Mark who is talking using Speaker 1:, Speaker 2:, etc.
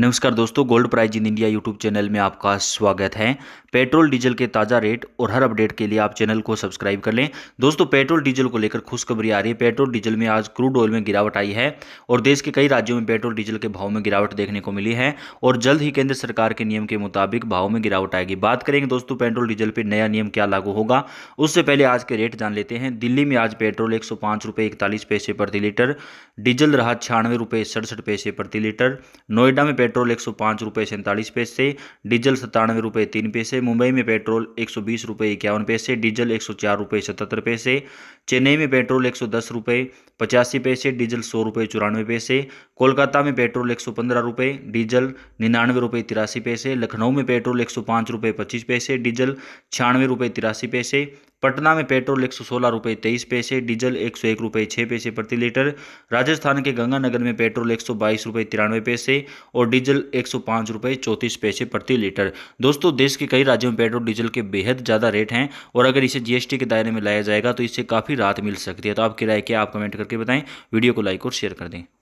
Speaker 1: नमस्कार दोस्तों gold price in India YouTube channel में आपका स्वागत है पेट्रोल डीजल के ताज़ा रेट और हर अपडेट के लिए आप चैनल को सब्सक्राइब कर लें दोस्तों पेट्रोल डीजल को लेकर खुशखबरी आ रही है पेट्रोल डीजल में आज क्रूड ऑयल में गिरावट आई है और देश के कई राज्यों में पेट्रोल डीजल के भाव में गिरावट देखने को मिली है और जल्द ही केंद्र सरकार के नियम के मुताबिक भाव में गिरावट आएगी बात करेंगे दोस्तों पेट्रोल डीजल पर नया नियम क्या लागू होगा उससे पहले आज के रेट जान लेते हैं दिल्ली में आज पेट्रोल एक सौ पैसे प्रति लीटर डीजल रहा छियानवे रुपये सड़सठ पैसे प्रति लीटर नोएडा में पेट्रोल एक सौ पाँच सैंतालीस पैसे डीजल सत्तानवे रुपये तीन पैसे मुंबई में पेट्रोल एक सौ बीस रुपये इक्यावन पैसे डीजल एक सौ चार रुपये सतहत्तर पैसे चेन्नई में पेट्रोल एक सौ दस रुपये पचासी पैसे डीजल सौ रुपये चौरानवे पैसे कोलकाता में पेट्रोल एक सौ पंद्रह रुपये डीजल निन्यानवे रुपये तिरासी पैसे लखनऊ में पेट्रोल एक सौ पाँच रुपये पच्चीस पैसे डीजल छियानवे रुपये तिरासी पैसे पटना में पेट्रोल एक सौ सोलह रुपये तेईस पैसे डीजल एक सौ एक रुपये छः पैसे प्रति लीटर राजस्थान के गंगानगर में पेट्रोल एक सौ बाईस रुपये तिरानवे पैसे और डीजल एक सौ पाँच रुपये चौंतीस पैसे प्रति लीटर दोस्तों देश के कई राज्यों में पेट्रोल डीजल के बेहद ज़्यादा रेट हैं और अगर इसे जीएसटी के दायरे में लाया जाएगा तो इससे काफ़ी राहत मिल सकती है तो आप किराए क्या आप कमेंट करके बताएं वीडियो को लाइक और शेयर कर दें